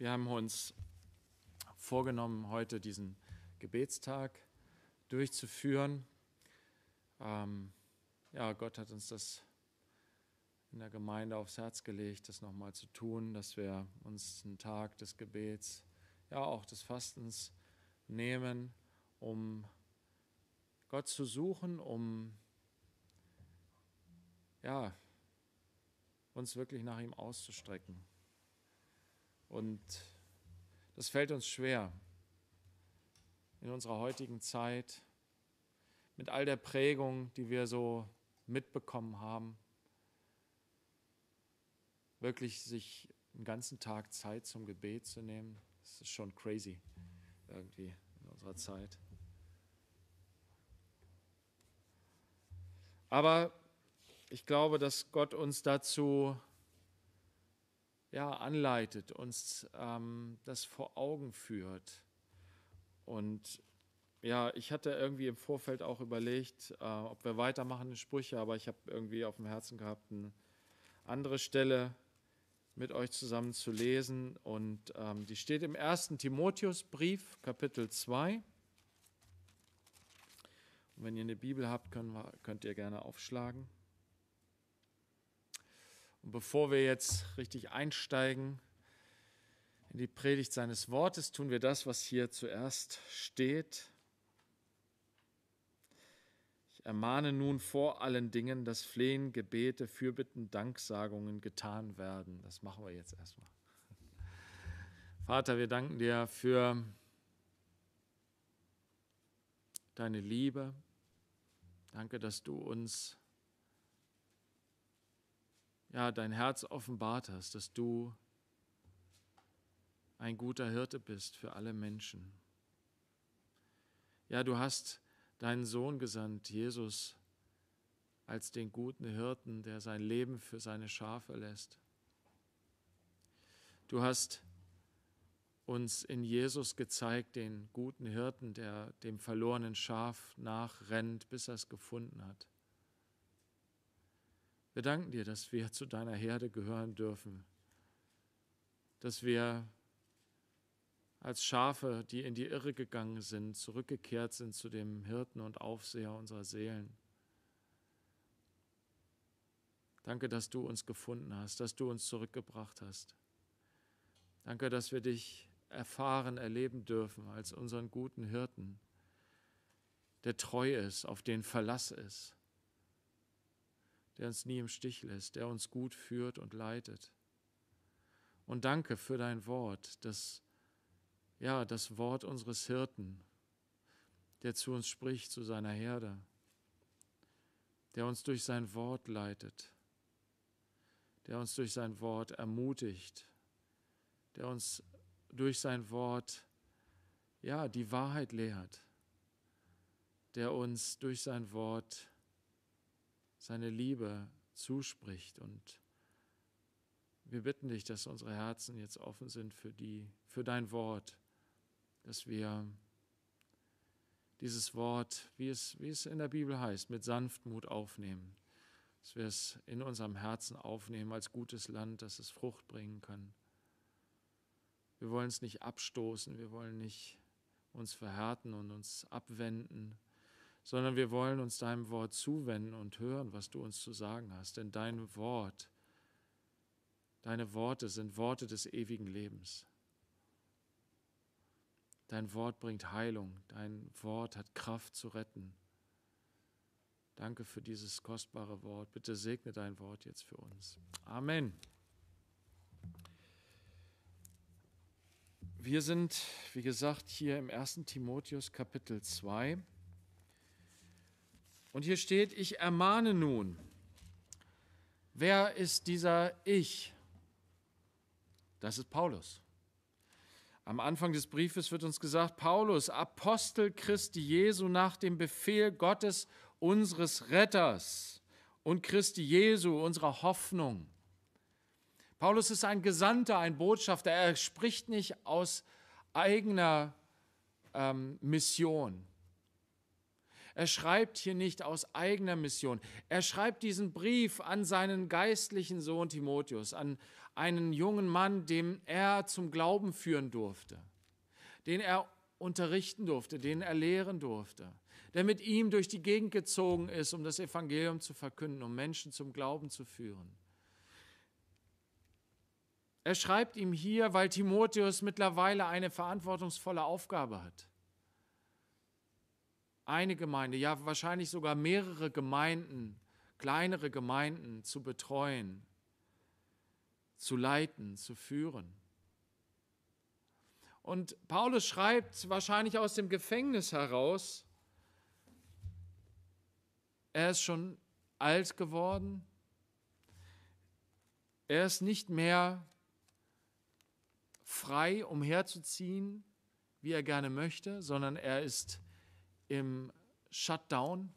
Wir haben uns vorgenommen, heute diesen Gebetstag durchzuführen. Ähm, ja, Gott hat uns das in der Gemeinde aufs Herz gelegt, das nochmal zu tun, dass wir uns einen Tag des Gebets, ja auch des Fastens nehmen, um Gott zu suchen, um ja, uns wirklich nach ihm auszustrecken. Und das fällt uns schwer in unserer heutigen Zeit mit all der Prägung, die wir so mitbekommen haben, wirklich sich einen ganzen Tag Zeit zum Gebet zu nehmen. Das ist schon crazy irgendwie in unserer Zeit. Aber ich glaube, dass Gott uns dazu ja, anleitet, uns ähm, das vor Augen führt. Und ja, ich hatte irgendwie im Vorfeld auch überlegt, äh, ob wir weitermachen in Sprüche, aber ich habe irgendwie auf dem Herzen gehabt, eine andere Stelle mit euch zusammen zu lesen. Und ähm, die steht im ersten Timotheusbrief, Kapitel 2. Und wenn ihr eine Bibel habt, könnt, könnt ihr gerne aufschlagen. Und bevor wir jetzt richtig einsteigen in die Predigt seines Wortes, tun wir das, was hier zuerst steht. Ich ermahne nun vor allen Dingen, dass Flehen, Gebete, Fürbitten, Danksagungen getan werden. Das machen wir jetzt erstmal. Vater, wir danken dir für deine Liebe. Danke, dass du uns ja, dein Herz offenbart hast, dass du ein guter Hirte bist für alle Menschen. Ja, du hast deinen Sohn gesandt, Jesus, als den guten Hirten, der sein Leben für seine Schafe lässt. Du hast uns in Jesus gezeigt, den guten Hirten, der dem verlorenen Schaf nachrennt, bis er es gefunden hat. Wir danken dir, dass wir zu deiner Herde gehören dürfen, dass wir als Schafe, die in die Irre gegangen sind, zurückgekehrt sind zu dem Hirten und Aufseher unserer Seelen. Danke, dass du uns gefunden hast, dass du uns zurückgebracht hast. Danke, dass wir dich erfahren, erleben dürfen als unseren guten Hirten, der treu ist, auf den Verlass ist der uns nie im Stich lässt, der uns gut führt und leitet. Und danke für dein Wort, das, ja, das Wort unseres Hirten, der zu uns spricht, zu seiner Herde, der uns durch sein Wort leitet, der uns durch sein Wort ermutigt, der uns durch sein Wort, ja, die Wahrheit lehrt, der uns durch sein Wort seine Liebe zuspricht. Und wir bitten dich, dass unsere Herzen jetzt offen sind für, die, für dein Wort, dass wir dieses Wort, wie es, wie es in der Bibel heißt, mit Sanftmut aufnehmen, dass wir es in unserem Herzen aufnehmen als gutes Land, dass es Frucht bringen kann. Wir wollen es nicht abstoßen, wir wollen nicht uns verhärten und uns abwenden, sondern wir wollen uns deinem Wort zuwenden und hören, was du uns zu sagen hast. Denn dein Wort, deine Worte sind Worte des ewigen Lebens. Dein Wort bringt Heilung, dein Wort hat Kraft zu retten. Danke für dieses kostbare Wort. Bitte segne dein Wort jetzt für uns. Amen. Wir sind, wie gesagt, hier im 1. Timotheus Kapitel 2. Und hier steht, ich ermahne nun. Wer ist dieser Ich? Das ist Paulus. Am Anfang des Briefes wird uns gesagt, Paulus, Apostel Christi Jesu nach dem Befehl Gottes, unseres Retters und Christi Jesu, unserer Hoffnung. Paulus ist ein Gesandter, ein Botschafter. Er spricht nicht aus eigener ähm, Mission. Er schreibt hier nicht aus eigener Mission. Er schreibt diesen Brief an seinen geistlichen Sohn Timotheus, an einen jungen Mann, dem er zum Glauben führen durfte, den er unterrichten durfte, den er lehren durfte, der mit ihm durch die Gegend gezogen ist, um das Evangelium zu verkünden, um Menschen zum Glauben zu führen. Er schreibt ihm hier, weil Timotheus mittlerweile eine verantwortungsvolle Aufgabe hat eine Gemeinde, ja wahrscheinlich sogar mehrere Gemeinden, kleinere Gemeinden zu betreuen, zu leiten, zu führen. Und Paulus schreibt wahrscheinlich aus dem Gefängnis heraus, er ist schon alt geworden, er ist nicht mehr frei umherzuziehen, wie er gerne möchte, sondern er ist im Shutdown.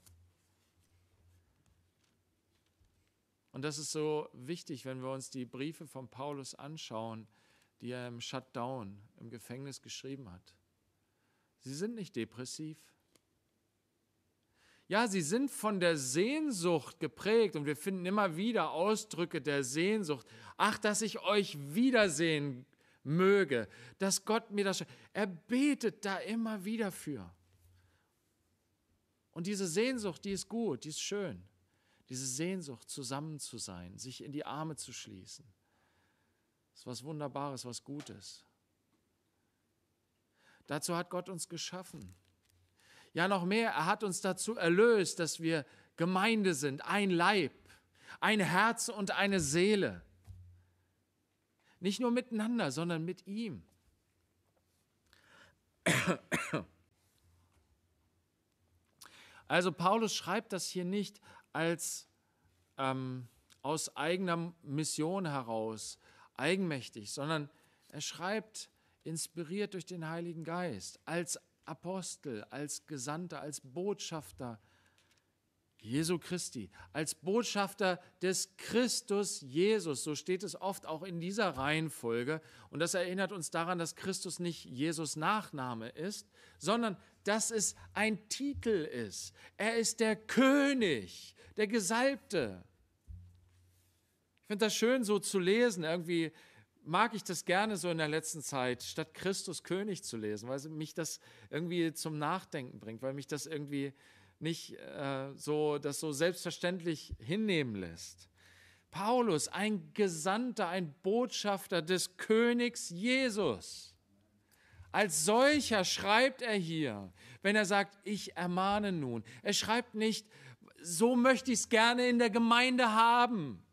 Und das ist so wichtig, wenn wir uns die Briefe von Paulus anschauen, die er im Shutdown, im Gefängnis geschrieben hat. Sie sind nicht depressiv. Ja, sie sind von der Sehnsucht geprägt und wir finden immer wieder Ausdrücke der Sehnsucht. Ach, dass ich euch wiedersehen möge, dass Gott mir das. Er betet da immer wieder für. Und diese Sehnsucht, die ist gut, die ist schön. Diese Sehnsucht, zusammen zu sein, sich in die Arme zu schließen, ist was Wunderbares, was Gutes. Dazu hat Gott uns geschaffen. Ja, noch mehr, er hat uns dazu erlöst, dass wir Gemeinde sind, ein Leib, ein Herz und eine Seele. Nicht nur miteinander, sondern mit ihm. Also Paulus schreibt das hier nicht als ähm, aus eigener Mission heraus, eigenmächtig, sondern er schreibt inspiriert durch den Heiligen Geist, als Apostel, als Gesandter, als Botschafter Jesu Christi, als Botschafter des Christus Jesus. So steht es oft auch in dieser Reihenfolge. Und das erinnert uns daran, dass Christus nicht Jesus Nachname ist, sondern dass es ein Titel ist. Er ist der König, der Gesalbte. Ich finde das schön, so zu lesen. Irgendwie mag ich das gerne so in der letzten Zeit, statt Christus König zu lesen, weil mich das irgendwie zum Nachdenken bringt, weil mich das irgendwie nicht äh, so, das so selbstverständlich hinnehmen lässt. Paulus, ein Gesandter, ein Botschafter des Königs Jesus. Als solcher schreibt er hier, wenn er sagt, ich ermahne nun. Er schreibt nicht, so möchte ich es gerne in der Gemeinde haben.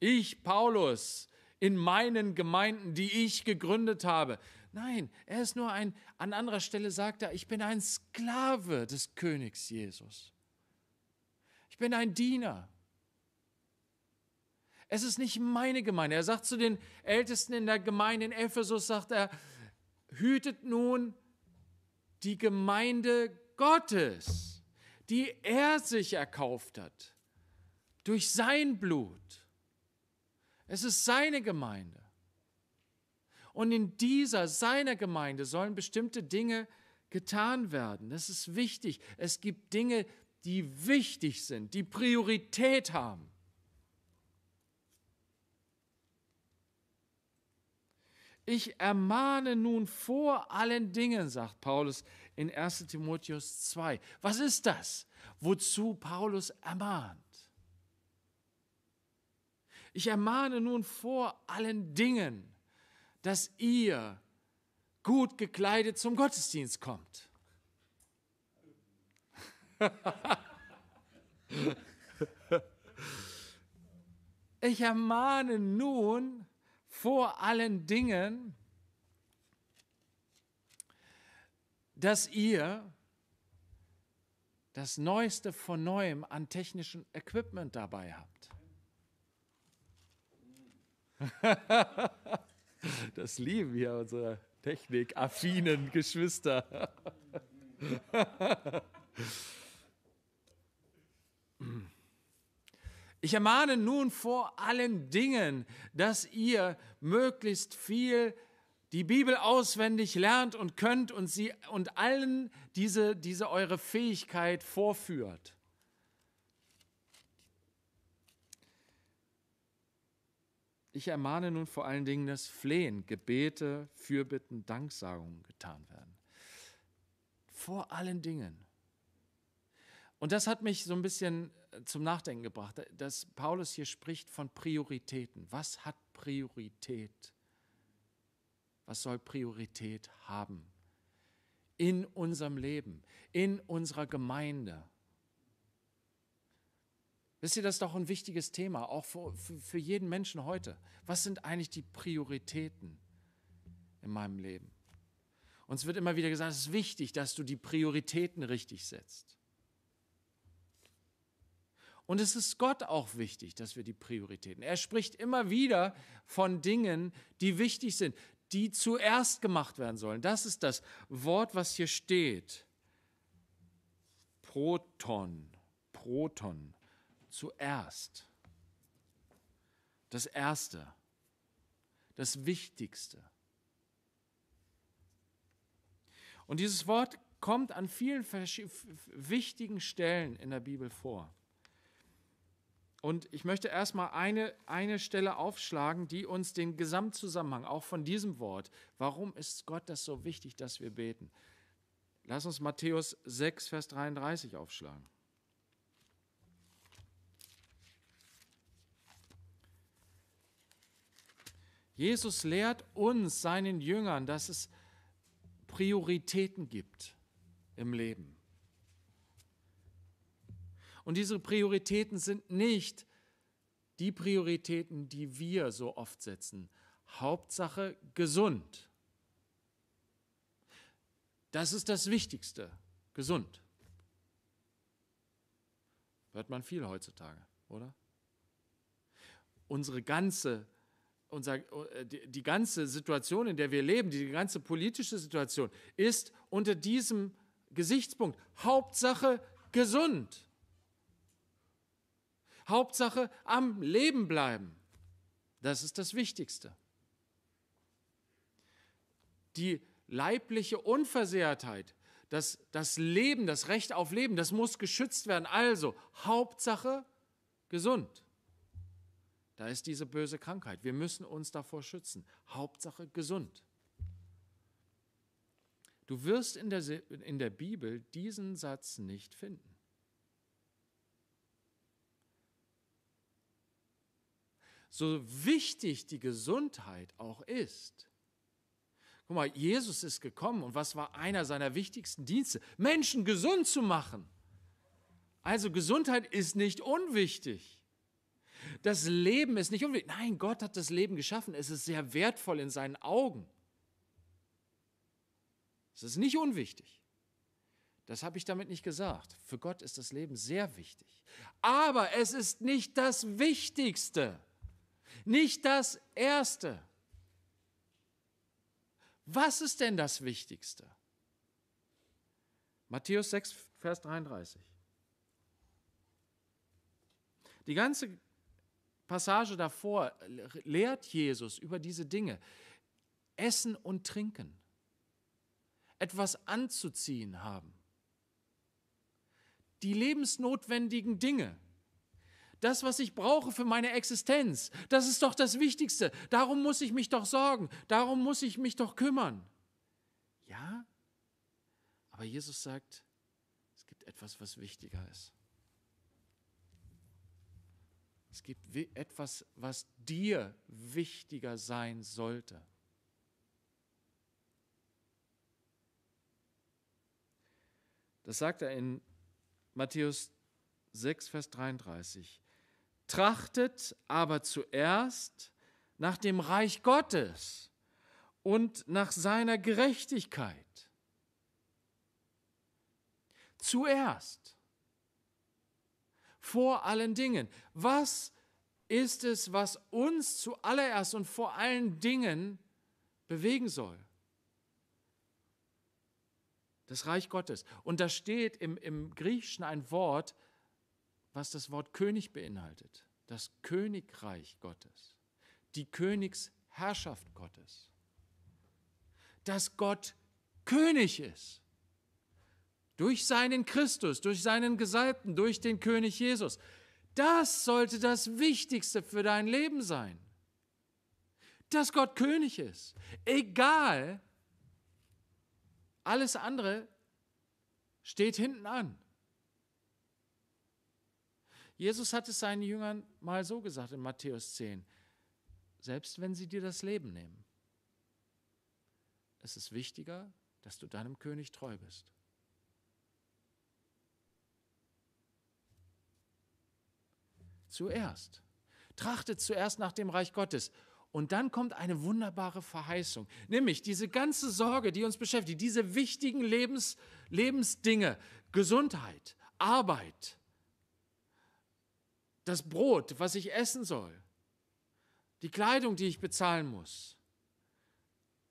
Ich, Paulus, in meinen Gemeinden, die ich gegründet habe. Nein, er ist nur ein, an anderer Stelle sagt er, ich bin ein Sklave des Königs Jesus. Ich bin ein Diener. Es ist nicht meine Gemeinde. Er sagt zu den Ältesten in der Gemeinde in Ephesus, sagt er, hütet nun die Gemeinde Gottes, die er sich erkauft hat, durch sein Blut. Es ist seine Gemeinde. Und in dieser, seiner Gemeinde sollen bestimmte Dinge getan werden. Das ist wichtig. Es gibt Dinge, die wichtig sind, die Priorität haben. Ich ermahne nun vor allen Dingen, sagt Paulus in 1 Timotheus 2. Was ist das, wozu Paulus ermahnt? Ich ermahne nun vor allen Dingen, dass ihr gut gekleidet zum Gottesdienst kommt. ich ermahne nun, vor allen Dingen, dass ihr das Neueste von Neuem an technischem Equipment dabei habt. Das lieben wir, unsere technikaffinen Geschwister. Ich ermahne nun vor allen Dingen, dass ihr möglichst viel die Bibel auswendig lernt und könnt und sie und allen diese, diese eure Fähigkeit vorführt. Ich ermahne nun vor allen Dingen, dass Flehen, Gebete, Fürbitten, Danksagungen getan werden. Vor allen Dingen. Und das hat mich so ein bisschen zum Nachdenken gebracht, dass Paulus hier spricht von Prioritäten. Was hat Priorität? Was soll Priorität haben? In unserem Leben, in unserer Gemeinde. Wisst ihr, das ist doch ein wichtiges Thema, auch für, für jeden Menschen heute. Was sind eigentlich die Prioritäten in meinem Leben? Uns wird immer wieder gesagt, es ist wichtig, dass du die Prioritäten richtig setzt. Und es ist Gott auch wichtig, dass wir die Prioritäten. Er spricht immer wieder von Dingen, die wichtig sind, die zuerst gemacht werden sollen. Das ist das Wort, was hier steht. Proton, Proton, zuerst. Das Erste, das Wichtigste. Und dieses Wort kommt an vielen wichtigen Stellen in der Bibel vor. Und ich möchte erstmal eine, eine Stelle aufschlagen, die uns den Gesamtzusammenhang, auch von diesem Wort, warum ist Gott das so wichtig, dass wir beten? Lass uns Matthäus 6, Vers 33 aufschlagen. Jesus lehrt uns, seinen Jüngern, dass es Prioritäten gibt im Leben. Und diese Prioritäten sind nicht die Prioritäten, die wir so oft setzen. Hauptsache gesund. Das ist das Wichtigste, gesund. Hört man viel heutzutage, oder? Unsere ganze unser, die, die ganze Situation, in der wir leben, die ganze politische Situation, ist unter diesem Gesichtspunkt Hauptsache gesund. Hauptsache am Leben bleiben. Das ist das Wichtigste. Die leibliche Unversehrtheit, das, das Leben, das Recht auf Leben, das muss geschützt werden. Also Hauptsache gesund. Da ist diese böse Krankheit. Wir müssen uns davor schützen. Hauptsache gesund. Du wirst in der, in der Bibel diesen Satz nicht finden. so wichtig die Gesundheit auch ist. Guck mal, Jesus ist gekommen und was war einer seiner wichtigsten Dienste? Menschen gesund zu machen. Also Gesundheit ist nicht unwichtig. Das Leben ist nicht unwichtig. Nein, Gott hat das Leben geschaffen. Es ist sehr wertvoll in seinen Augen. Es ist nicht unwichtig. Das habe ich damit nicht gesagt. Für Gott ist das Leben sehr wichtig. Aber es ist nicht das Wichtigste. Nicht das Erste. Was ist denn das Wichtigste? Matthäus 6, Vers 33. Die ganze Passage davor lehrt Jesus über diese Dinge. Essen und Trinken. Etwas anzuziehen haben. Die lebensnotwendigen Dinge das, was ich brauche für meine Existenz. Das ist doch das Wichtigste. Darum muss ich mich doch sorgen. Darum muss ich mich doch kümmern. Ja, aber Jesus sagt, es gibt etwas, was wichtiger ist. Es gibt etwas, was dir wichtiger sein sollte. Das sagt er in Matthäus 6, Vers 33. Trachtet aber zuerst nach dem Reich Gottes und nach seiner Gerechtigkeit. Zuerst. Vor allen Dingen. Was ist es, was uns zuallererst und vor allen Dingen bewegen soll? Das Reich Gottes. Und da steht im, im Griechischen ein Wort, was das Wort König beinhaltet. Das Königreich Gottes, die Königsherrschaft Gottes, dass Gott König ist. Durch seinen Christus, durch seinen Gesalbten, durch den König Jesus. Das sollte das Wichtigste für dein Leben sein. Dass Gott König ist. Egal, alles andere steht hinten an. Jesus hat es seinen Jüngern mal so gesagt in Matthäus 10, selbst wenn sie dir das Leben nehmen, es ist wichtiger, dass du deinem König treu bist. Zuerst. Trachtet zuerst nach dem Reich Gottes und dann kommt eine wunderbare Verheißung, nämlich diese ganze Sorge, die uns beschäftigt, diese wichtigen Lebens, Lebensdinge, Gesundheit, Arbeit, das Brot, was ich essen soll, die Kleidung, die ich bezahlen muss,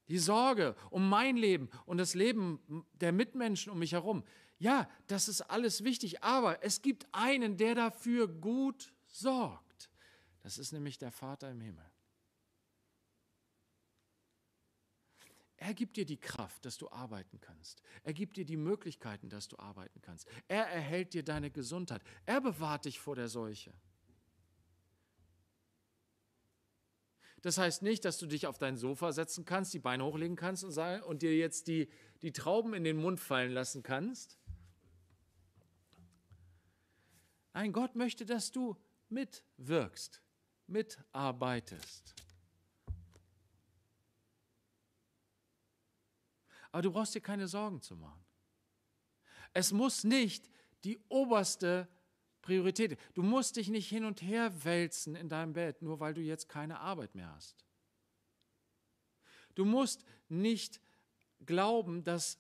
die Sorge um mein Leben und das Leben der Mitmenschen um mich herum. Ja, das ist alles wichtig, aber es gibt einen, der dafür gut sorgt. Das ist nämlich der Vater im Himmel. Er gibt dir die Kraft, dass du arbeiten kannst. Er gibt dir die Möglichkeiten, dass du arbeiten kannst. Er erhält dir deine Gesundheit. Er bewahrt dich vor der Seuche. Das heißt nicht, dass du dich auf dein Sofa setzen kannst, die Beine hochlegen kannst und, sagen, und dir jetzt die, die Trauben in den Mund fallen lassen kannst. Nein, Gott möchte, dass du mitwirkst, mitarbeitest. Aber du brauchst dir keine Sorgen zu machen. Es muss nicht die oberste Priorität. Du musst dich nicht hin und her wälzen in deinem Bett, nur weil du jetzt keine Arbeit mehr hast. Du musst nicht glauben, dass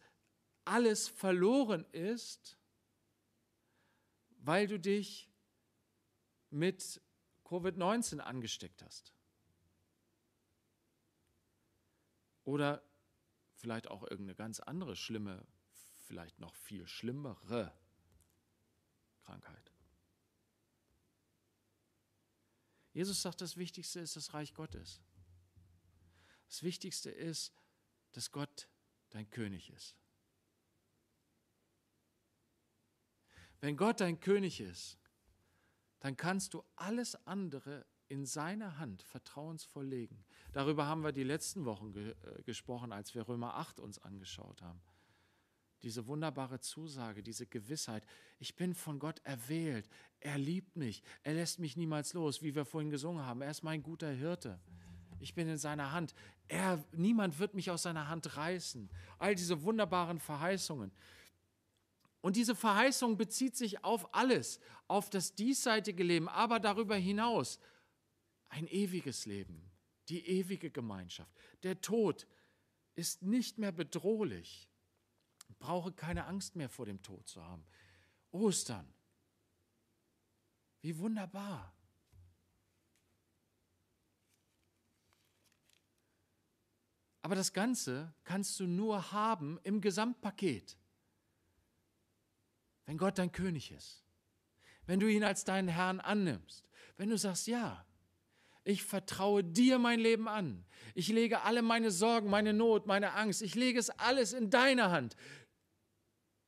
alles verloren ist, weil du dich mit Covid-19 angesteckt hast. Oder vielleicht auch irgendeine ganz andere schlimme, vielleicht noch viel schlimmere Krankheit. Jesus sagt, das Wichtigste ist das Reich Gottes. Das Wichtigste ist, dass Gott dein König ist. Wenn Gott dein König ist, dann kannst du alles andere in seine Hand vertrauensvoll legen. Darüber haben wir die letzten Wochen ge äh, gesprochen, als wir Römer 8 uns angeschaut haben. Diese wunderbare Zusage, diese Gewissheit, ich bin von Gott erwählt, er liebt mich, er lässt mich niemals los, wie wir vorhin gesungen haben, er ist mein guter Hirte. Ich bin in seiner Hand. Er, niemand wird mich aus seiner Hand reißen. All diese wunderbaren Verheißungen. Und diese Verheißung bezieht sich auf alles, auf das diesseitige Leben, aber darüber hinaus, ein ewiges Leben, die ewige Gemeinschaft. Der Tod ist nicht mehr bedrohlich. Ich brauche keine Angst mehr vor dem Tod zu haben. Ostern. Wie wunderbar. Aber das Ganze kannst du nur haben im Gesamtpaket. Wenn Gott dein König ist, wenn du ihn als deinen Herrn annimmst, wenn du sagst, ja, ich vertraue dir mein Leben an. Ich lege alle meine Sorgen, meine Not, meine Angst, ich lege es alles in deine Hand.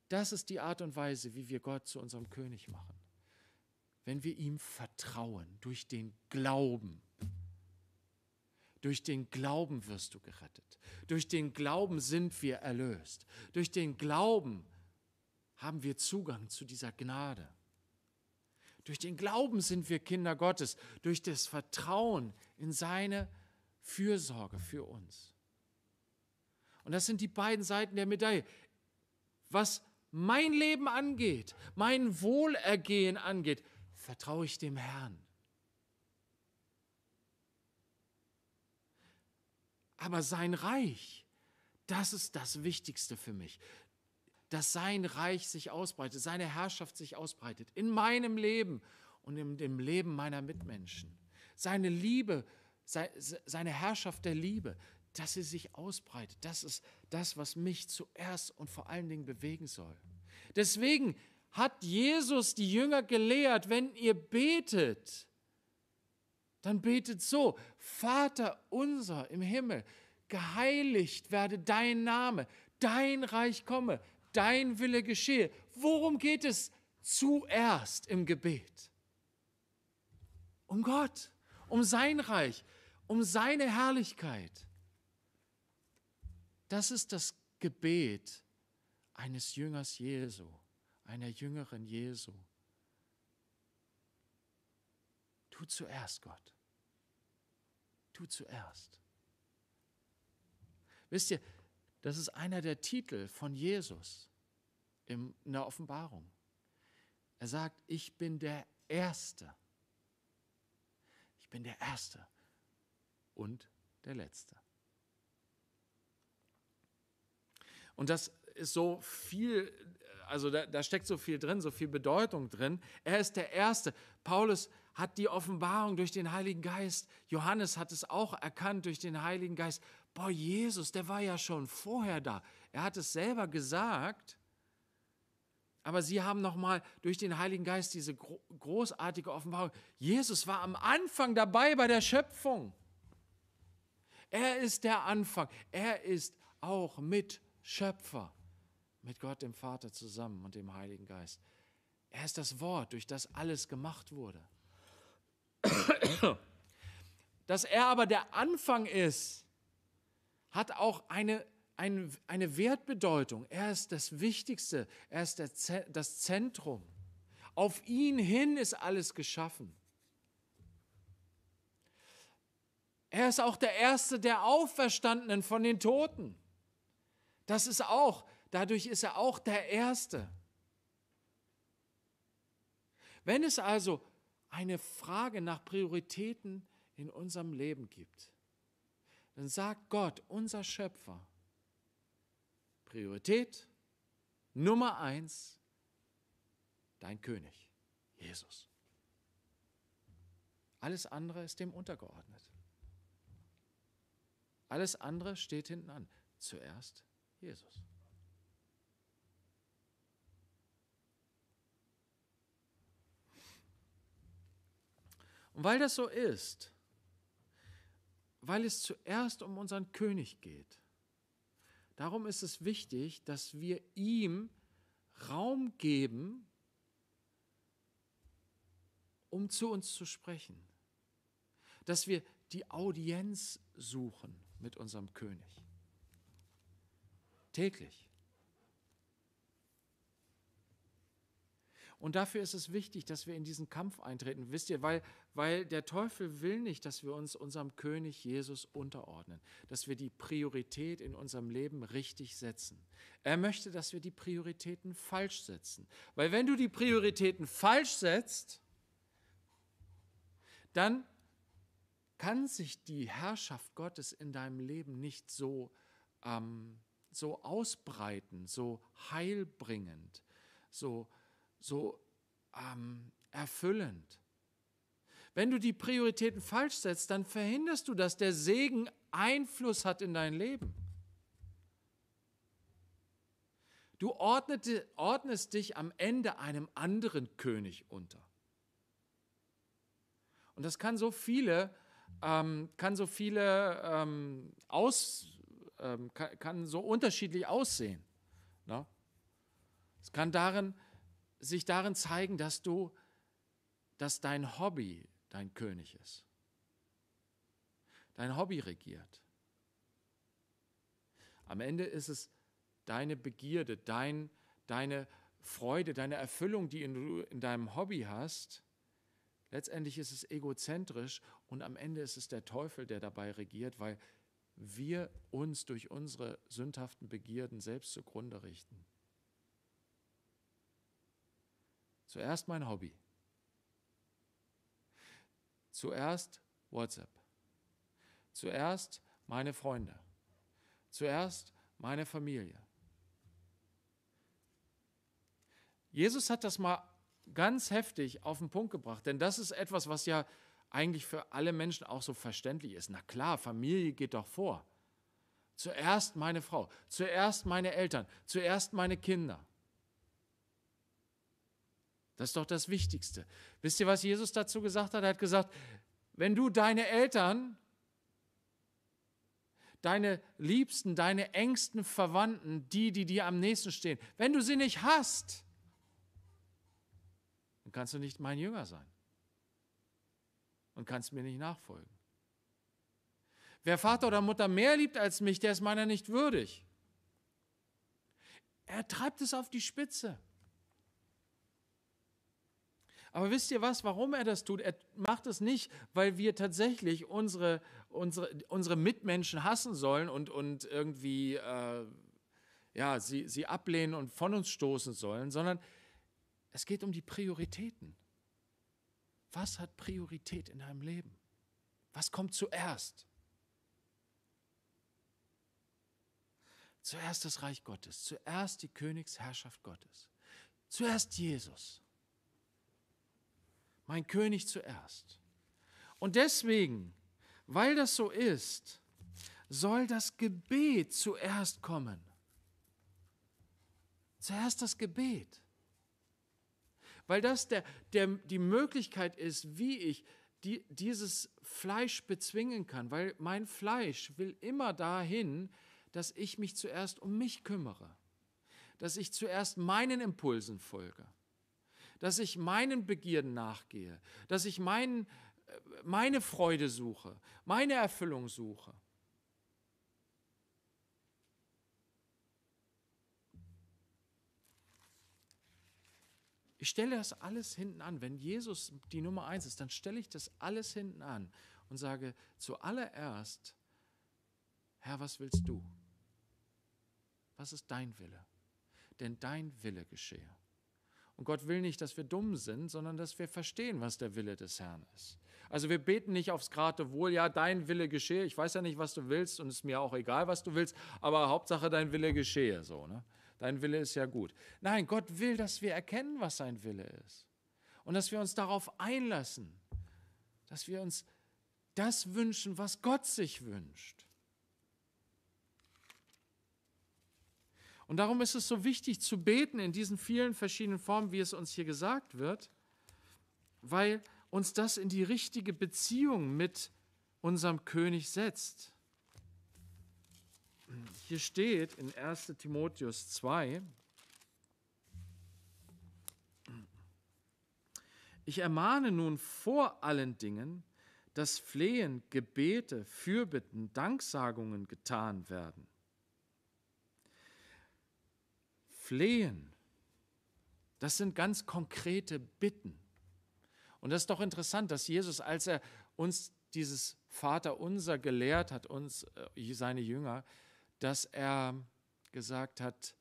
Das ist die Art und Weise, wie wir Gott zu unserem König machen. Wenn wir ihm vertrauen, durch den Glauben. Durch den Glauben wirst du gerettet. Durch den Glauben sind wir erlöst. Durch den Glauben haben wir Zugang zu dieser Gnade. Durch den Glauben sind wir Kinder Gottes, durch das Vertrauen in seine Fürsorge für uns. Und das sind die beiden Seiten der Medaille. Was mein Leben angeht, mein Wohlergehen angeht, vertraue ich dem Herrn. Aber sein Reich, das ist das Wichtigste für mich dass sein Reich sich ausbreitet, seine Herrschaft sich ausbreitet, in meinem Leben und in dem Leben meiner Mitmenschen. Seine Liebe, seine Herrschaft der Liebe, dass sie sich ausbreitet, das ist das, was mich zuerst und vor allen Dingen bewegen soll. Deswegen hat Jesus die Jünger gelehrt, wenn ihr betet, dann betet so, Vater unser im Himmel, geheiligt werde dein Name, dein Reich komme, dein Wille geschehe. Worum geht es zuerst im Gebet? Um Gott, um sein Reich, um seine Herrlichkeit. Das ist das Gebet eines Jüngers Jesu, einer Jüngerin Jesu. Tu zuerst, Gott. Tu zuerst. Wisst ihr, das ist einer der Titel von Jesus in der Offenbarung. Er sagt, ich bin der Erste. Ich bin der Erste und der Letzte. Und das ist so viel, also da, da, steckt so viel drin, so viel Bedeutung drin. Er ist der Erste. Paulus hat die Offenbarung durch den Heiligen Geist. Johannes hat es auch erkannt durch den Heiligen Geist boah, Jesus, der war ja schon vorher da. Er hat es selber gesagt. Aber sie haben nochmal durch den Heiligen Geist diese großartige Offenbarung. Jesus war am Anfang dabei bei der Schöpfung. Er ist der Anfang. Er ist auch mit Schöpfer, mit Gott dem Vater zusammen und dem Heiligen Geist. Er ist das Wort, durch das alles gemacht wurde. Dass er aber der Anfang ist, hat auch eine, eine, eine Wertbedeutung. Er ist das Wichtigste, er ist der, das Zentrum. Auf ihn hin ist alles geschaffen. Er ist auch der Erste der Auferstandenen von den Toten. Das ist auch, dadurch ist er auch der Erste. Wenn es also eine Frage nach Prioritäten in unserem Leben gibt, dann sagt Gott, unser Schöpfer, Priorität Nummer eins, dein König, Jesus. Alles andere ist dem untergeordnet. Alles andere steht hinten an. Zuerst Jesus. Und weil das so ist, weil es zuerst um unseren König geht. Darum ist es wichtig, dass wir ihm Raum geben, um zu uns zu sprechen. Dass wir die Audienz suchen mit unserem König. Täglich. Und dafür ist es wichtig, dass wir in diesen Kampf eintreten, wisst ihr, weil, weil der Teufel will nicht, dass wir uns unserem König Jesus unterordnen, dass wir die Priorität in unserem Leben richtig setzen. Er möchte, dass wir die Prioritäten falsch setzen. Weil wenn du die Prioritäten falsch setzt, dann kann sich die Herrschaft Gottes in deinem Leben nicht so, ähm, so ausbreiten, so heilbringend, so so ähm, erfüllend. Wenn du die Prioritäten falsch setzt, dann verhinderst du, dass der Segen Einfluss hat in dein Leben. Du ordnete, ordnest dich am Ende einem anderen König unter. Und das kann so viele, ähm, kann so viele ähm, aus, ähm, kann, kann, so unterschiedlich aussehen. Ne? Es kann darin sich darin zeigen, dass du, dass dein Hobby dein König ist. Dein Hobby regiert. Am Ende ist es deine Begierde, dein, deine Freude, deine Erfüllung, die du in deinem Hobby hast. Letztendlich ist es egozentrisch und am Ende ist es der Teufel, der dabei regiert, weil wir uns durch unsere sündhaften Begierden selbst zugrunde richten. Zuerst mein Hobby. Zuerst WhatsApp. Zuerst meine Freunde. Zuerst meine Familie. Jesus hat das mal ganz heftig auf den Punkt gebracht, denn das ist etwas, was ja eigentlich für alle Menschen auch so verständlich ist. Na klar, Familie geht doch vor. Zuerst meine Frau, zuerst meine Eltern, zuerst meine Kinder. Das ist doch das Wichtigste. Wisst ihr, was Jesus dazu gesagt hat? Er hat gesagt, wenn du deine Eltern, deine Liebsten, deine engsten Verwandten, die, die dir am nächsten stehen, wenn du sie nicht hast, dann kannst du nicht mein Jünger sein und kannst mir nicht nachfolgen. Wer Vater oder Mutter mehr liebt als mich, der ist meiner nicht würdig. Er treibt es auf die Spitze. Aber wisst ihr was, warum er das tut? Er macht es nicht, weil wir tatsächlich unsere, unsere, unsere Mitmenschen hassen sollen und, und irgendwie äh, ja, sie, sie ablehnen und von uns stoßen sollen, sondern es geht um die Prioritäten. Was hat Priorität in deinem Leben? Was kommt zuerst? Zuerst das Reich Gottes, zuerst die Königsherrschaft Gottes, zuerst Jesus mein König zuerst. Und deswegen, weil das so ist, soll das Gebet zuerst kommen. Zuerst das Gebet. Weil das der, der, die Möglichkeit ist, wie ich die, dieses Fleisch bezwingen kann. Weil mein Fleisch will immer dahin, dass ich mich zuerst um mich kümmere. Dass ich zuerst meinen Impulsen folge dass ich meinen Begierden nachgehe, dass ich mein, äh, meine Freude suche, meine Erfüllung suche. Ich stelle das alles hinten an. Wenn Jesus die Nummer eins ist, dann stelle ich das alles hinten an und sage zuallererst, Herr, was willst du? Was ist dein Wille? Denn dein Wille geschehe. Und Gott will nicht, dass wir dumm sind, sondern dass wir verstehen, was der Wille des Herrn ist. Also wir beten nicht aufs Geratewohl, ja, dein Wille geschehe. Ich weiß ja nicht, was du willst und es ist mir auch egal, was du willst, aber Hauptsache dein Wille geschehe, so, ne? Dein Wille ist ja gut. Nein, Gott will, dass wir erkennen, was sein Wille ist. Und dass wir uns darauf einlassen, dass wir uns das wünschen, was Gott sich wünscht. Und darum ist es so wichtig zu beten in diesen vielen verschiedenen Formen, wie es uns hier gesagt wird, weil uns das in die richtige Beziehung mit unserem König setzt. Hier steht in 1 Timotheus 2, ich ermahne nun vor allen Dingen, dass Flehen, Gebete, Fürbitten, Danksagungen getan werden Flehen, das sind ganz konkrete Bitten. Und das ist doch interessant, dass Jesus, als er uns dieses Vater unser gelehrt hat, uns, äh, seine Jünger, dass er gesagt hat,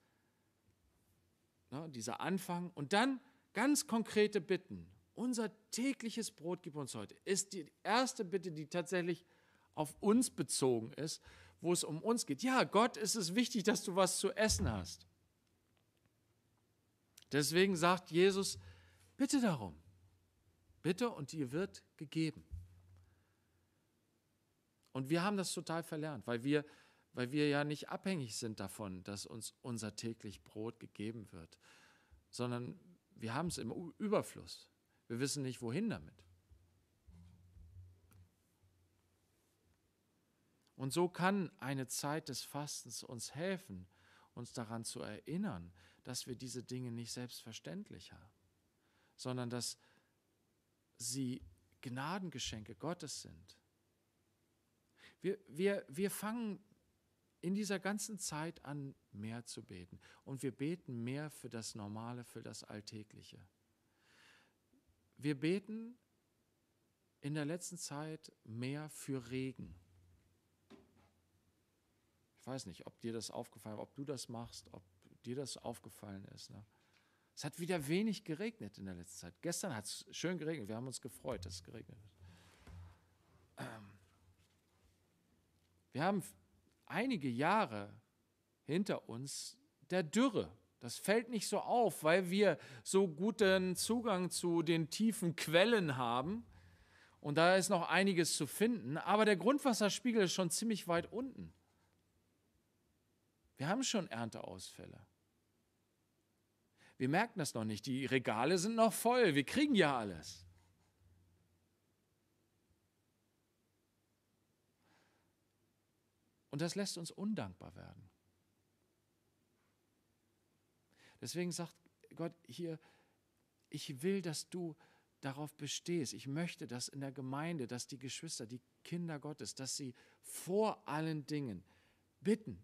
ne, dieser Anfang und dann ganz konkrete Bitten. Unser tägliches Brot gib uns heute, ist die erste Bitte, die tatsächlich auf uns bezogen ist, wo es um uns geht. Ja, Gott ist es wichtig, dass du was zu essen hast. Deswegen sagt Jesus, bitte darum. Bitte und dir wird gegeben. Und wir haben das total verlernt, weil wir, weil wir ja nicht abhängig sind davon, dass uns unser täglich Brot gegeben wird, sondern wir haben es im Überfluss. Wir wissen nicht, wohin damit. Und so kann eine Zeit des Fastens uns helfen, uns daran zu erinnern, dass wir diese Dinge nicht selbstverständlich haben, sondern dass sie Gnadengeschenke Gottes sind. Wir, wir, wir fangen in dieser ganzen Zeit an, mehr zu beten. Und wir beten mehr für das Normale, für das Alltägliche. Wir beten in der letzten Zeit mehr für Regen. Ich weiß nicht, ob dir das aufgefallen ist, ob du das machst, ob dir das aufgefallen ist. Ne? Es hat wieder wenig geregnet in der letzten Zeit. Gestern hat es schön geregnet. Wir haben uns gefreut, dass es geregnet hat. Ähm wir haben einige Jahre hinter uns der Dürre. Das fällt nicht so auf, weil wir so guten Zugang zu den tiefen Quellen haben. Und da ist noch einiges zu finden. Aber der Grundwasserspiegel ist schon ziemlich weit unten. Wir haben schon Ernteausfälle. Wir merken das noch nicht. Die Regale sind noch voll. Wir kriegen ja alles. Und das lässt uns undankbar werden. Deswegen sagt Gott hier, ich will, dass du darauf bestehst. Ich möchte, dass in der Gemeinde, dass die Geschwister, die Kinder Gottes, dass sie vor allen Dingen bitten,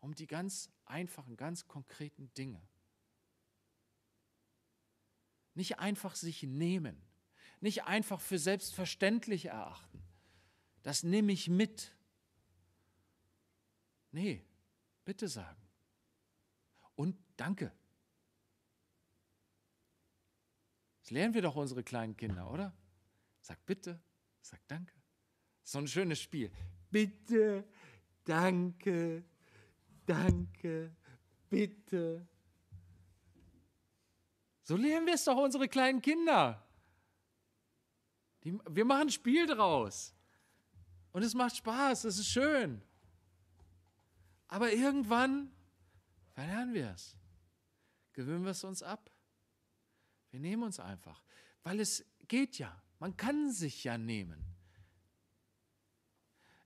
um die ganz einfachen, ganz konkreten Dinge. Nicht einfach sich nehmen, nicht einfach für selbstverständlich erachten. Das nehme ich mit. Nee, bitte sagen. Und danke. Das lernen wir doch unsere kleinen Kinder, oder? Sag bitte, sag danke. So ein schönes Spiel. Bitte, danke, danke, bitte. So lehren wir es doch unsere kleinen Kinder. Die, wir machen ein Spiel draus. Und es macht Spaß, es ist schön. Aber irgendwann verlernen wir es. Gewöhnen wir es uns ab. Wir nehmen uns einfach. Weil es geht ja. Man kann sich ja nehmen.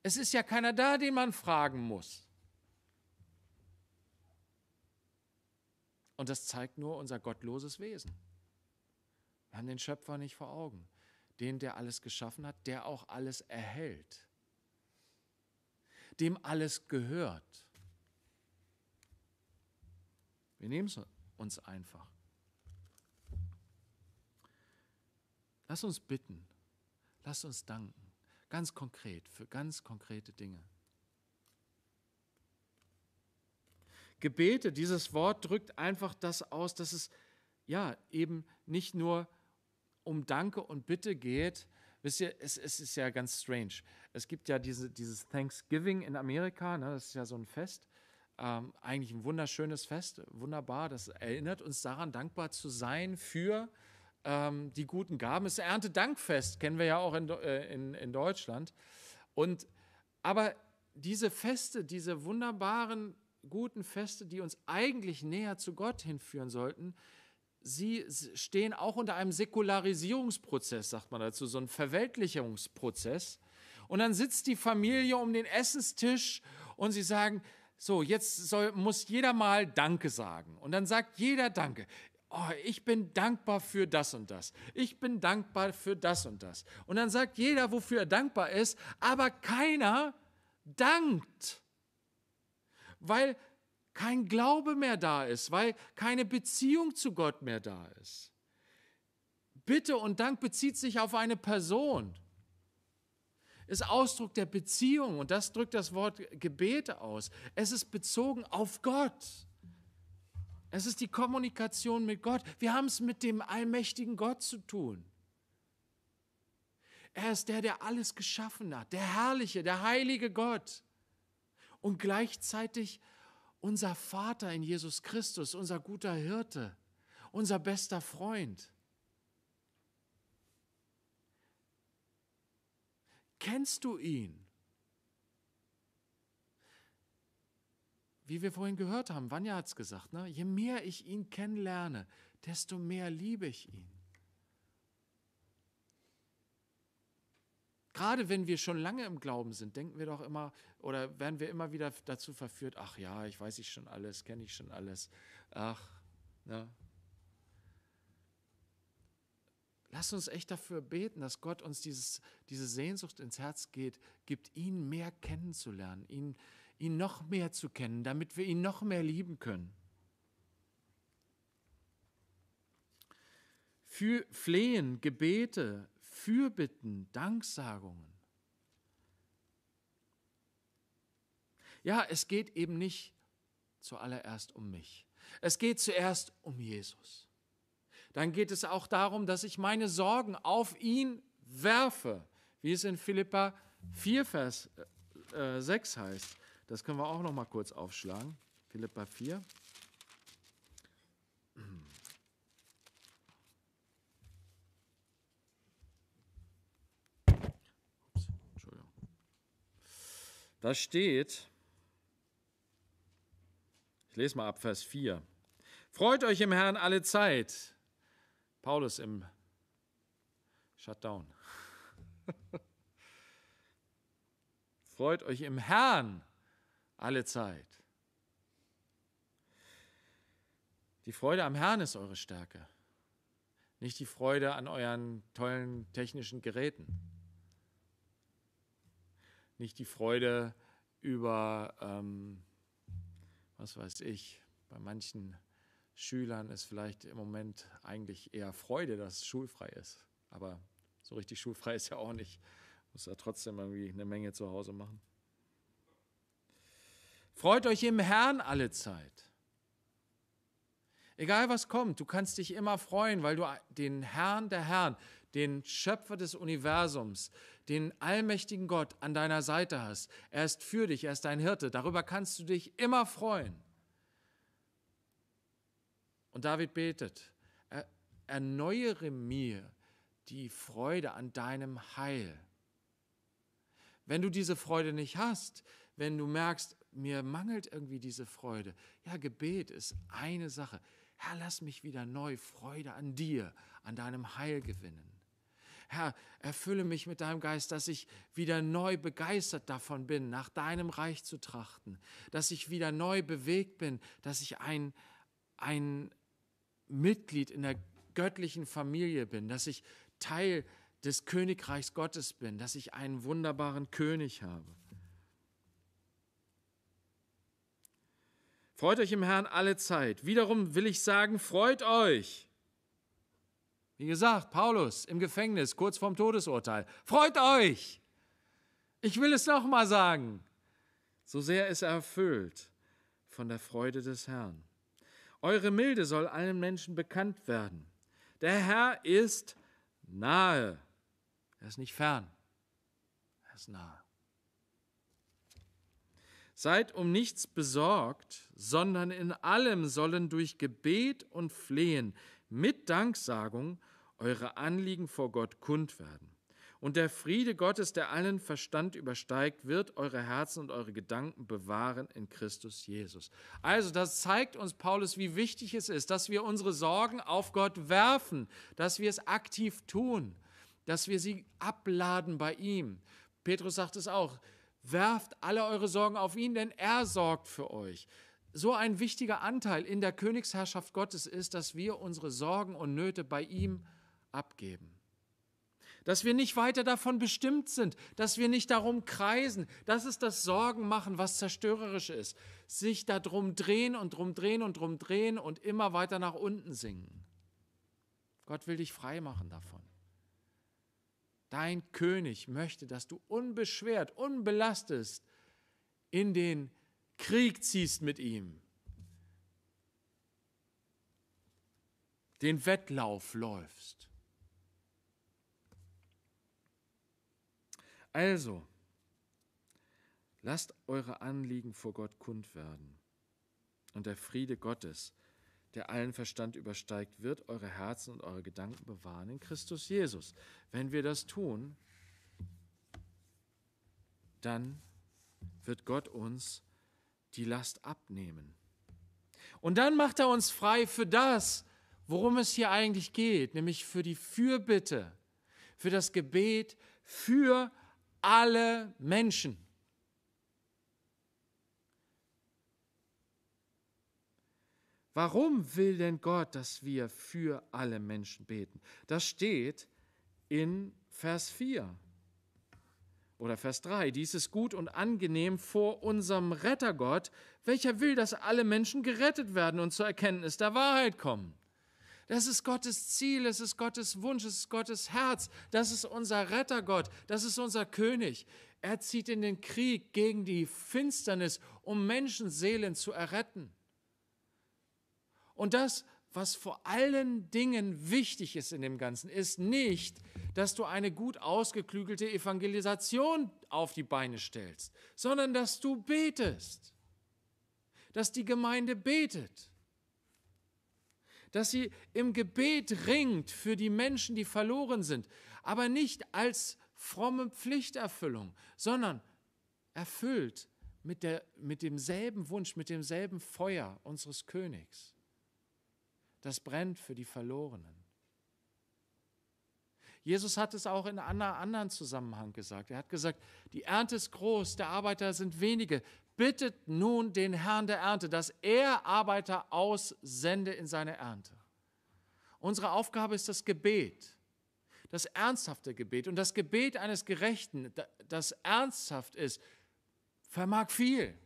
Es ist ja keiner da, den man fragen muss. Und das zeigt nur unser gottloses Wesen. Wir haben den Schöpfer nicht vor Augen, den, der alles geschaffen hat, der auch alles erhält, dem alles gehört. Wir nehmen es uns einfach. Lass uns bitten, lass uns danken, ganz konkret für ganz konkrete Dinge. Gebete, dieses Wort drückt einfach das aus, dass es ja eben nicht nur um Danke und Bitte geht. Wisst ihr, es, es ist ja ganz strange. Es gibt ja diese, dieses Thanksgiving in Amerika, ne, das ist ja so ein Fest. Ähm, eigentlich ein wunderschönes Fest, wunderbar. Das erinnert uns daran, dankbar zu sein für ähm, die guten Gaben. Es ist Erntedankfest, kennen wir ja auch in, äh, in, in Deutschland. Und aber diese Feste, diese wunderbaren guten Feste, die uns eigentlich näher zu Gott hinführen sollten, sie stehen auch unter einem Säkularisierungsprozess, sagt man dazu, so einem Verweltlichungsprozess. Und dann sitzt die Familie um den Essenstisch und sie sagen, so, jetzt soll, muss jeder mal Danke sagen. Und dann sagt jeder Danke. Oh, ich bin dankbar für das und das. Ich bin dankbar für das und das. Und dann sagt jeder, wofür er dankbar ist, aber keiner dankt weil kein Glaube mehr da ist, weil keine Beziehung zu Gott mehr da ist. Bitte und Dank bezieht sich auf eine Person, ist Ausdruck der Beziehung und das drückt das Wort Gebet aus. Es ist bezogen auf Gott. Es ist die Kommunikation mit Gott. Wir haben es mit dem allmächtigen Gott zu tun. Er ist der, der alles geschaffen hat, der herrliche, der heilige Gott und gleichzeitig unser Vater in Jesus Christus, unser guter Hirte, unser bester Freund. Kennst du ihn? Wie wir vorhin gehört haben, Vanya hat es gesagt, ne? je mehr ich ihn kennenlerne, desto mehr liebe ich ihn. Gerade wenn wir schon lange im Glauben sind, denken wir doch immer oder werden wir immer wieder dazu verführt, ach ja, ich weiß ich schon alles, kenne ich schon alles. Ach, ne? Lass uns echt dafür beten, dass Gott uns dieses, diese Sehnsucht ins Herz geht, gibt, ihn mehr kennenzulernen, ihn, ihn noch mehr zu kennen, damit wir ihn noch mehr lieben können. Für Flehen, Gebete, Fürbitten, Danksagungen. Ja, es geht eben nicht zuallererst um mich. Es geht zuerst um Jesus. Dann geht es auch darum, dass ich meine Sorgen auf ihn werfe, wie es in Philippa 4, Vers 6 äh, äh, heißt. Das können wir auch noch mal kurz aufschlagen. Philippa 4, Da steht, ich lese mal ab Vers 4. Freut euch im Herrn alle Zeit. Paulus im Shutdown. Freut euch im Herrn alle Zeit. Die Freude am Herrn ist eure Stärke, nicht die Freude an euren tollen technischen Geräten nicht die Freude über, ähm, was weiß ich, bei manchen Schülern ist vielleicht im Moment eigentlich eher Freude, dass es schulfrei ist. Aber so richtig schulfrei ist ja auch nicht. Muss ja trotzdem irgendwie eine Menge zu Hause machen. Freut euch im Herrn alle Zeit. Egal was kommt, du kannst dich immer freuen, weil du den Herrn der Herren, den Schöpfer des Universums, den allmächtigen Gott an deiner Seite hast. Er ist für dich, er ist dein Hirte. Darüber kannst du dich immer freuen. Und David betet, erneuere mir die Freude an deinem Heil. Wenn du diese Freude nicht hast, wenn du merkst, mir mangelt irgendwie diese Freude, ja, Gebet ist eine Sache. Herr, lass mich wieder neu Freude an dir, an deinem Heil gewinnen. Herr, erfülle mich mit deinem Geist, dass ich wieder neu begeistert davon bin, nach deinem Reich zu trachten, dass ich wieder neu bewegt bin, dass ich ein, ein Mitglied in der göttlichen Familie bin, dass ich Teil des Königreichs Gottes bin, dass ich einen wunderbaren König habe. Freut euch im Herrn alle Zeit. Wiederum will ich sagen, freut euch. Wie gesagt, Paulus im Gefängnis, kurz vorm Todesurteil. Freut euch! Ich will es nochmal sagen. So sehr ist er erfüllt von der Freude des Herrn. Eure Milde soll allen Menschen bekannt werden. Der Herr ist nahe. Er ist nicht fern. Er ist nahe. Seid um nichts besorgt, sondern in allem sollen durch Gebet und Flehen mit Danksagung eure Anliegen vor Gott kund werden. Und der Friede Gottes, der allen Verstand übersteigt, wird eure Herzen und eure Gedanken bewahren in Christus Jesus. Also das zeigt uns, Paulus, wie wichtig es ist, dass wir unsere Sorgen auf Gott werfen, dass wir es aktiv tun, dass wir sie abladen bei ihm. Petrus sagt es auch, werft alle eure Sorgen auf ihn, denn er sorgt für euch so ein wichtiger Anteil in der Königsherrschaft Gottes ist, dass wir unsere Sorgen und Nöte bei ihm abgeben. Dass wir nicht weiter davon bestimmt sind, dass wir nicht darum kreisen. Das ist das Sorgen machen, was zerstörerisch ist. Sich darum drehen und drum drehen und drum drehen und immer weiter nach unten sinken. Gott will dich frei machen davon. Dein König möchte, dass du unbeschwert, unbelastet in den Krieg ziehst mit ihm, den Wettlauf läufst. Also, lasst eure Anliegen vor Gott kund werden. Und der Friede Gottes, der allen Verstand übersteigt, wird eure Herzen und eure Gedanken bewahren in Christus Jesus. Wenn wir das tun, dann wird Gott uns bewahren die Last abnehmen. Und dann macht er uns frei für das, worum es hier eigentlich geht, nämlich für die Fürbitte, für das Gebet für alle Menschen. Warum will denn Gott, dass wir für alle Menschen beten? Das steht in Vers 4. Oder Vers 3, dies ist gut und angenehm vor unserem Rettergott, welcher will, dass alle Menschen gerettet werden und zur Erkenntnis der Wahrheit kommen. Das ist Gottes Ziel, es ist Gottes Wunsch, es ist Gottes Herz, das ist unser Rettergott, das ist unser König. Er zieht in den Krieg gegen die Finsternis, um Menschenseelen zu erretten. Und das was vor allen Dingen wichtig ist in dem Ganzen, ist nicht, dass du eine gut ausgeklügelte Evangelisation auf die Beine stellst, sondern dass du betest, dass die Gemeinde betet, dass sie im Gebet ringt für die Menschen, die verloren sind, aber nicht als fromme Pflichterfüllung, sondern erfüllt mit, der, mit demselben Wunsch, mit demselben Feuer unseres Königs das brennt für die Verlorenen. Jesus hat es auch in einem anderen Zusammenhang gesagt. Er hat gesagt, die Ernte ist groß, der Arbeiter sind wenige. Bittet nun den Herrn der Ernte, dass er Arbeiter aussende in seine Ernte. Unsere Aufgabe ist das Gebet, das ernsthafte Gebet. Und das Gebet eines Gerechten, das ernsthaft ist, vermag viel.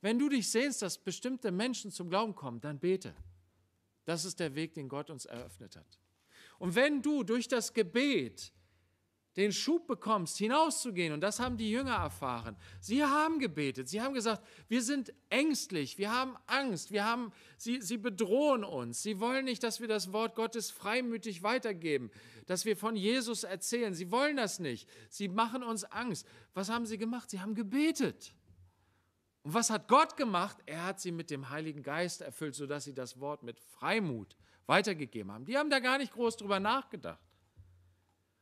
Wenn du dich sehnst, dass bestimmte Menschen zum Glauben kommen, dann bete. Das ist der Weg, den Gott uns eröffnet hat. Und wenn du durch das Gebet den Schub bekommst, hinauszugehen, und das haben die Jünger erfahren, sie haben gebetet, sie haben gesagt, wir sind ängstlich, wir haben Angst, wir haben, sie, sie bedrohen uns, sie wollen nicht, dass wir das Wort Gottes freimütig weitergeben, dass wir von Jesus erzählen, sie wollen das nicht, sie machen uns Angst. Was haben sie gemacht? Sie haben gebetet. Und was hat Gott gemacht? Er hat sie mit dem Heiligen Geist erfüllt, sodass sie das Wort mit Freimut weitergegeben haben. Die haben da gar nicht groß drüber nachgedacht,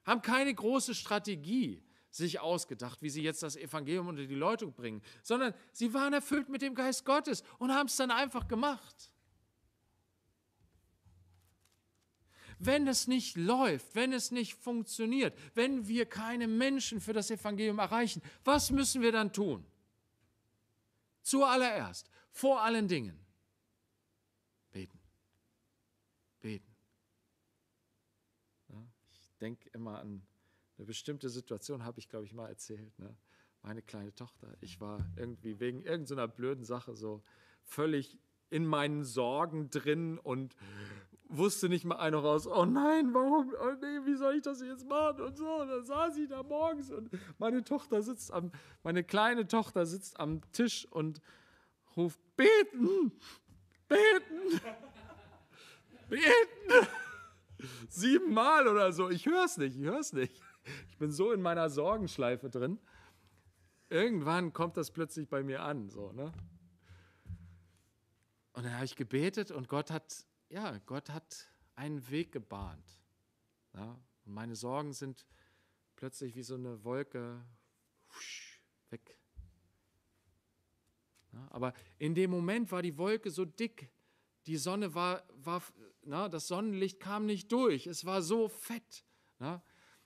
haben keine große Strategie sich ausgedacht, wie sie jetzt das Evangelium unter die Leute bringen, sondern sie waren erfüllt mit dem Geist Gottes und haben es dann einfach gemacht. Wenn es nicht läuft, wenn es nicht funktioniert, wenn wir keine Menschen für das Evangelium erreichen, was müssen wir dann tun? Zuallererst, vor allen Dingen, beten. Beten. Ja, ich denke immer an eine bestimmte Situation, habe ich, glaube ich, mal erzählt. Ne? Meine kleine Tochter, ich war irgendwie wegen irgendeiner blöden Sache so völlig in meinen Sorgen drin und wusste nicht mal einer raus, oh nein, warum, oh nee, wie soll ich das jetzt machen und so. Und dann saß ich da morgens und meine Tochter sitzt am, meine kleine Tochter sitzt am Tisch und ruft, beten, beten, beten. Siebenmal oder so. Ich höre es nicht, ich höre es nicht. Ich bin so in meiner Sorgenschleife drin. Irgendwann kommt das plötzlich bei mir an, so, ne? Und dann habe ich gebetet und Gott hat ja, Gott hat einen Weg gebahnt. Ja? Und meine Sorgen sind plötzlich wie so eine Wolke husch, weg. Ja? Aber in dem Moment war die Wolke so dick, die Sonne war, war na, das Sonnenlicht kam nicht durch, es war so fett. Na?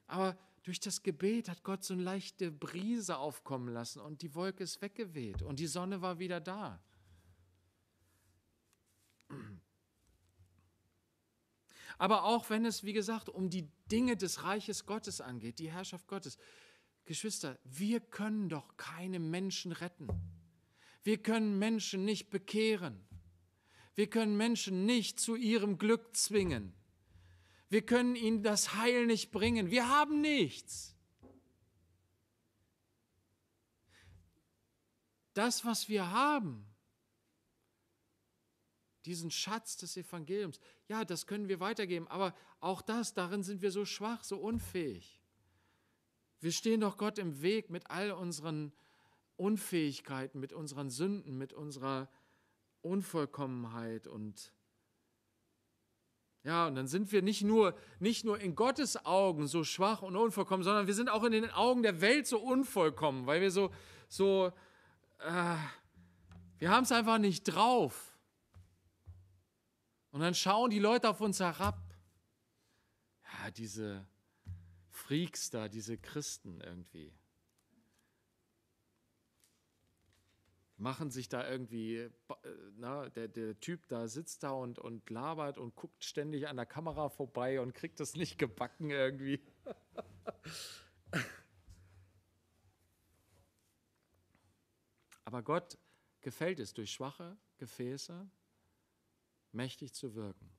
Aber durch das Gebet hat Gott so eine leichte Brise aufkommen lassen und die Wolke ist weggeweht und die Sonne war wieder da. Aber auch wenn es, wie gesagt, um die Dinge des Reiches Gottes angeht, die Herrschaft Gottes. Geschwister, wir können doch keine Menschen retten. Wir können Menschen nicht bekehren. Wir können Menschen nicht zu ihrem Glück zwingen. Wir können ihnen das Heil nicht bringen. Wir haben nichts. Das, was wir haben, diesen Schatz des Evangeliums. Ja, das können wir weitergeben, aber auch das, darin sind wir so schwach, so unfähig. Wir stehen doch Gott im Weg mit all unseren Unfähigkeiten, mit unseren Sünden, mit unserer Unvollkommenheit und ja, und dann sind wir nicht nur, nicht nur in Gottes Augen so schwach und unvollkommen, sondern wir sind auch in den Augen der Welt so unvollkommen, weil wir so, so, äh, wir haben es einfach nicht drauf. Und dann schauen die Leute auf uns herab. Ja, diese Freaks da, diese Christen irgendwie. Machen sich da irgendwie, äh, na, der, der Typ da sitzt da und, und labert und guckt ständig an der Kamera vorbei und kriegt das nicht gebacken irgendwie. Aber Gott gefällt es durch schwache Gefäße, mächtig zu wirken.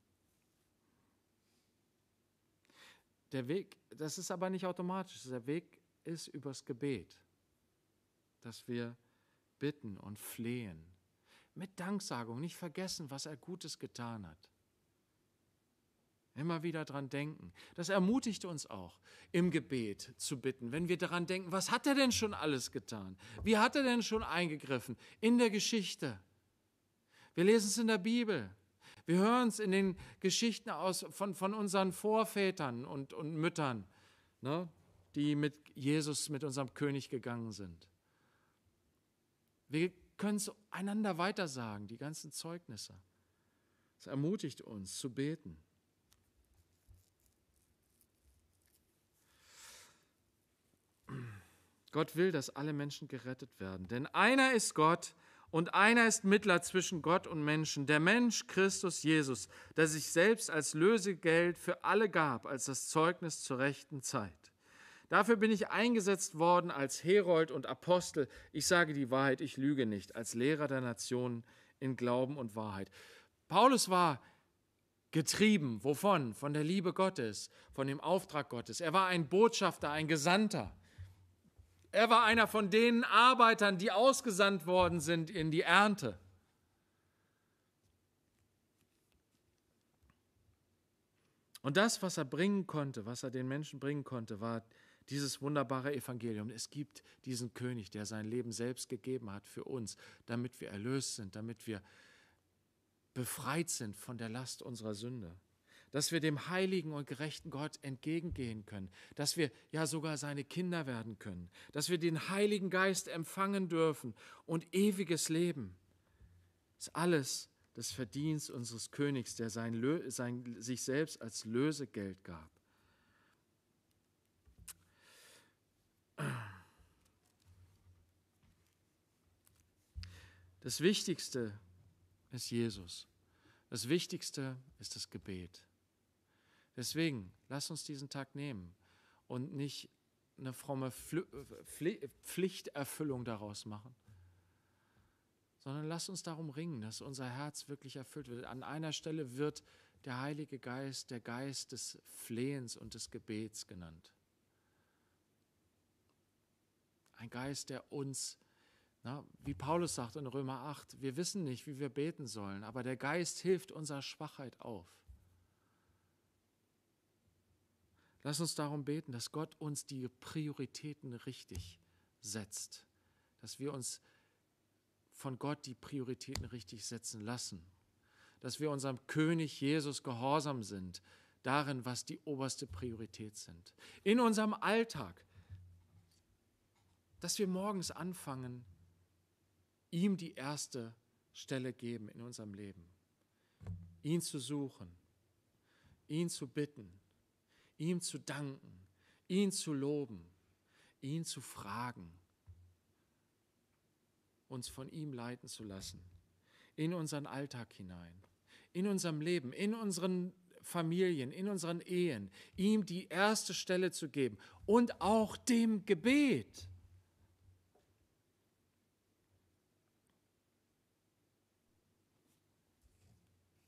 Der Weg, das ist aber nicht automatisch, der Weg ist übers Gebet, dass wir bitten und flehen, mit Danksagung, nicht vergessen, was er Gutes getan hat. Immer wieder daran denken. Das ermutigt uns auch, im Gebet zu bitten, wenn wir daran denken, was hat er denn schon alles getan? Wie hat er denn schon eingegriffen in der Geschichte? Wir lesen es in der Bibel. Wir hören es in den Geschichten aus, von, von unseren Vorvätern und, und Müttern, ne, die mit Jesus, mit unserem König gegangen sind. Wir können es einander weitersagen, die ganzen Zeugnisse. Es ermutigt uns zu beten. Gott will, dass alle Menschen gerettet werden. Denn einer ist Gott, und einer ist Mittler zwischen Gott und Menschen, der Mensch Christus Jesus, der sich selbst als Lösegeld für alle gab, als das Zeugnis zur rechten Zeit. Dafür bin ich eingesetzt worden als Herold und Apostel. Ich sage die Wahrheit, ich lüge nicht, als Lehrer der Nationen in Glauben und Wahrheit. Paulus war getrieben, wovon? Von der Liebe Gottes, von dem Auftrag Gottes. Er war ein Botschafter, ein Gesandter. Er war einer von den Arbeitern, die ausgesandt worden sind in die Ernte. Und das, was er bringen konnte, was er den Menschen bringen konnte, war dieses wunderbare Evangelium. Es gibt diesen König, der sein Leben selbst gegeben hat für uns, damit wir erlöst sind, damit wir befreit sind von der Last unserer Sünde dass wir dem heiligen und gerechten Gott entgegengehen können, dass wir ja sogar seine Kinder werden können, dass wir den Heiligen Geist empfangen dürfen und ewiges Leben. Das ist alles das Verdienst unseres Königs, der sein, sein, sich selbst als Lösegeld gab. Das Wichtigste ist Jesus. Das Wichtigste ist das Gebet. Deswegen, lass uns diesen Tag nehmen und nicht eine fromme Pflichterfüllung daraus machen, sondern lass uns darum ringen, dass unser Herz wirklich erfüllt wird. An einer Stelle wird der Heilige Geist der Geist des Flehens und des Gebets genannt. Ein Geist, der uns, na, wie Paulus sagt in Römer 8, wir wissen nicht, wie wir beten sollen, aber der Geist hilft unserer Schwachheit auf. Lass uns darum beten, dass Gott uns die Prioritäten richtig setzt, dass wir uns von Gott die Prioritäten richtig setzen lassen, dass wir unserem König Jesus gehorsam sind, darin, was die oberste Priorität sind. In unserem Alltag, dass wir morgens anfangen, ihm die erste Stelle geben in unserem Leben, ihn zu suchen, ihn zu bitten ihm zu danken, ihn zu loben, ihn zu fragen, uns von ihm leiten zu lassen, in unseren Alltag hinein, in unserem Leben, in unseren Familien, in unseren Ehen, ihm die erste Stelle zu geben und auch dem Gebet.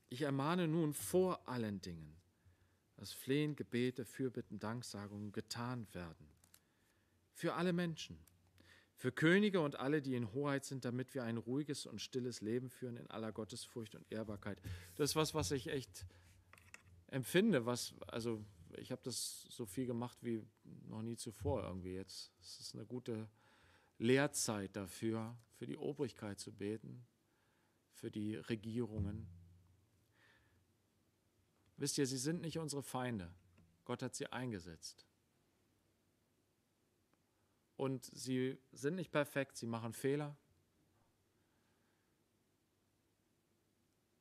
Ich ermahne nun vor allen Dingen, dass Flehen, Gebete, Fürbitten, Danksagungen getan werden. Für alle Menschen, für Könige und alle, die in Hoheit sind, damit wir ein ruhiges und stilles Leben führen in aller Gottesfurcht und Ehrbarkeit. Das ist was, was ich echt empfinde, was, also ich habe das so viel gemacht wie noch nie zuvor irgendwie jetzt. Es ist eine gute Lehrzeit dafür, für die Obrigkeit zu beten, für die Regierungen. Wisst ihr, sie sind nicht unsere Feinde. Gott hat sie eingesetzt. Und sie sind nicht perfekt, sie machen Fehler.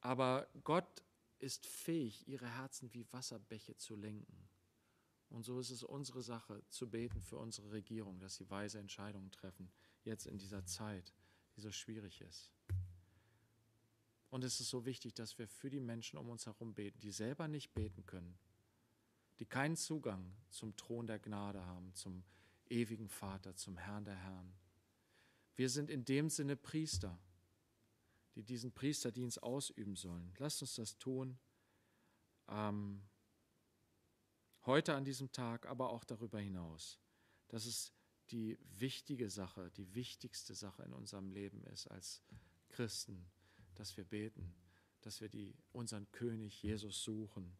Aber Gott ist fähig, ihre Herzen wie Wasserbäche zu lenken. Und so ist es unsere Sache, zu beten für unsere Regierung, dass sie weise Entscheidungen treffen, jetzt in dieser Zeit, die so schwierig ist. Und es ist so wichtig, dass wir für die Menschen um uns herum beten, die selber nicht beten können, die keinen Zugang zum Thron der Gnade haben, zum ewigen Vater, zum Herrn der Herren. Wir sind in dem Sinne Priester, die diesen Priesterdienst ausüben sollen. Lasst uns das tun. Ähm, heute an diesem Tag, aber auch darüber hinaus. dass es die wichtige Sache, die wichtigste Sache in unserem Leben ist als Christen dass wir beten, dass wir die, unseren König Jesus suchen,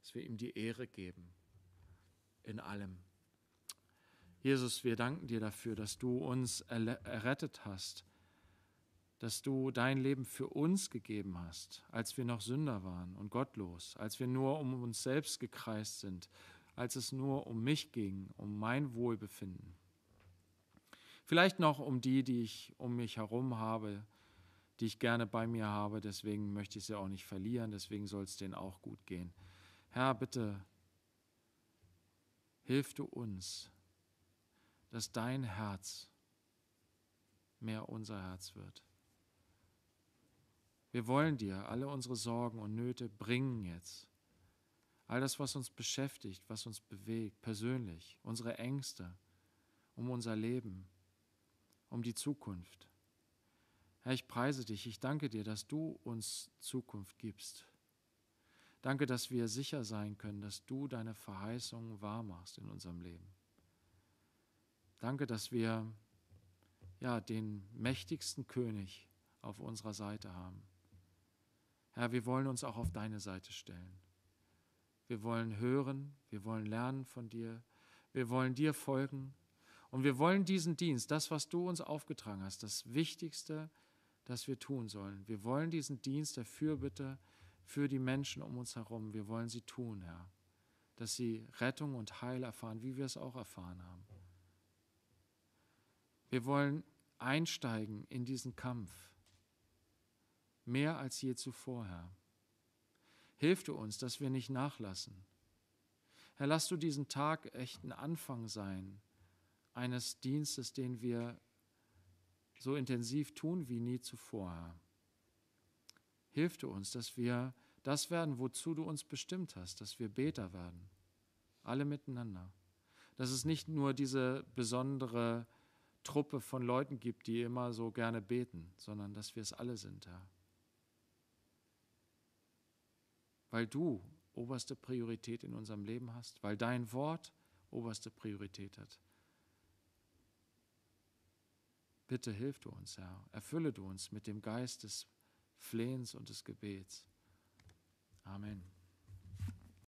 dass wir ihm die Ehre geben in allem. Jesus, wir danken dir dafür, dass du uns errettet hast, dass du dein Leben für uns gegeben hast, als wir noch Sünder waren und gottlos, als wir nur um uns selbst gekreist sind, als es nur um mich ging, um mein Wohlbefinden. Vielleicht noch um die, die ich um mich herum habe, die ich gerne bei mir habe. Deswegen möchte ich sie auch nicht verlieren. Deswegen soll es denen auch gut gehen. Herr, bitte hilf du uns, dass dein Herz mehr unser Herz wird. Wir wollen dir alle unsere Sorgen und Nöte bringen jetzt. All das, was uns beschäftigt, was uns bewegt, persönlich, unsere Ängste, um unser Leben, um die Zukunft. Herr, ich preise dich, ich danke dir, dass du uns Zukunft gibst. Danke, dass wir sicher sein können, dass du deine Verheißungen wahr machst in unserem Leben. Danke, dass wir ja, den mächtigsten König auf unserer Seite haben. Herr, wir wollen uns auch auf deine Seite stellen. Wir wollen hören, wir wollen lernen von dir, wir wollen dir folgen und wir wollen diesen Dienst, das, was du uns aufgetragen hast, das Wichtigste, das wir tun sollen. Wir wollen diesen Dienst der Fürbitte für die Menschen um uns herum, wir wollen sie tun, Herr, dass sie Rettung und Heil erfahren, wie wir es auch erfahren haben. Wir wollen einsteigen in diesen Kampf, mehr als je zuvor, Herr. Hilf du uns, dass wir nicht nachlassen. Herr, lass du diesen Tag echt ein Anfang sein eines Dienstes, den wir so intensiv tun wie nie zuvor. Hilf du uns, dass wir das werden, wozu du uns bestimmt hast, dass wir Beter werden, alle miteinander. Dass es nicht nur diese besondere Truppe von Leuten gibt, die immer so gerne beten, sondern dass wir es alle sind, Herr. Weil du oberste Priorität in unserem Leben hast, weil dein Wort oberste Priorität hat. Bitte hilf du uns, Herr. Erfülle du uns mit dem Geist des Flehens und des Gebets. Amen.